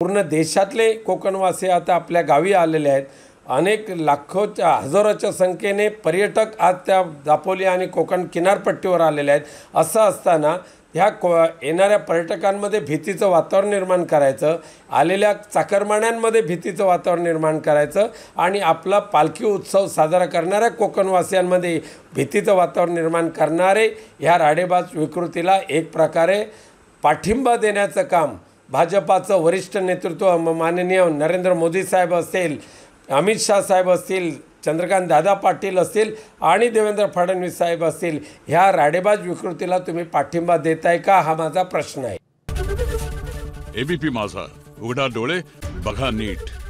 पूर्ण देशातले कोकणवासी आता आपल्या गावी आलेले आहेत अनेक लाखोच्या हजारोच्या संख्येने पर्यटक आज त्या दापोली आणि कोकण किनारपट्टीवर आलेले आहेत असं असताना ह्या को येणाऱ्या पर्यटकांमध्ये भीतीचं वातावरण निर्माण करायचं आलेल्या चाकरमान्यांमध्ये भीतीचं वातावरण निर्माण करायचं आणि आपला पालखी उत्सव साजरा करणाऱ्या कोकणवासियांमध्ये भीतीचं वातावरण निर्माण करणारे ह्या राडेबाज विकृतीला एक प्रकारे पाठिंबा देण्याचं काम भाजपाचं वरिष्ठ नेतृत्व माननीय नरेंद्र मोदी साहेब असतील अमित शाह साहेब असतील चंद्रकांत दादा पाटील असतील आणि देवेंद्र फडणवीस साहेब असतील ह्या राडेबाज विकृतीला तुम्ही पाठिंबा देताय का हा माझा प्रश्न आहे एबीपी माझा उघडा डोळे बघा नीट